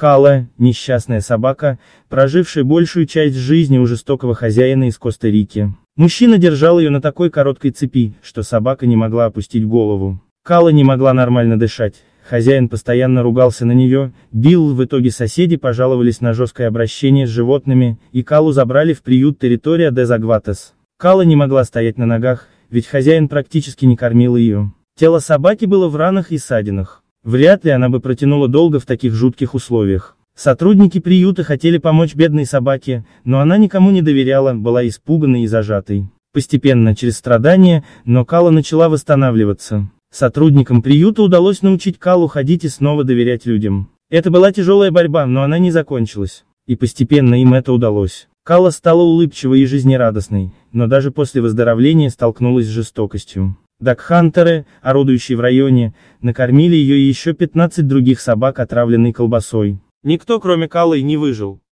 Кала, несчастная собака, прожившая большую часть жизни у жестокого хозяина из Коста-Рики. Мужчина держал ее на такой короткой цепи, что собака не могла опустить голову. Кала не могла нормально дышать, хозяин постоянно ругался на нее, бил, в итоге соседи пожаловались на жесткое обращение с животными, и Калу забрали в приют территория Дезагватес. Кала не могла стоять на ногах, ведь хозяин практически не кормил ее. Тело собаки было в ранах и ссадинах. Вряд ли она бы протянула долго в таких жутких условиях. Сотрудники приюта хотели помочь бедной собаке, но она никому не доверяла, была испуганной и зажатой. Постепенно, через страдания, но Кала начала восстанавливаться. Сотрудникам приюта удалось научить Калу ходить и снова доверять людям. Это была тяжелая борьба, но она не закончилась. И постепенно им это удалось. Кала стала улыбчивой и жизнерадостной, но даже после выздоровления столкнулась с жестокостью. Дакхантеры, орудующие в районе, накормили ее и еще 15 других собак отравленной колбасой. Никто кроме Калы, не выжил.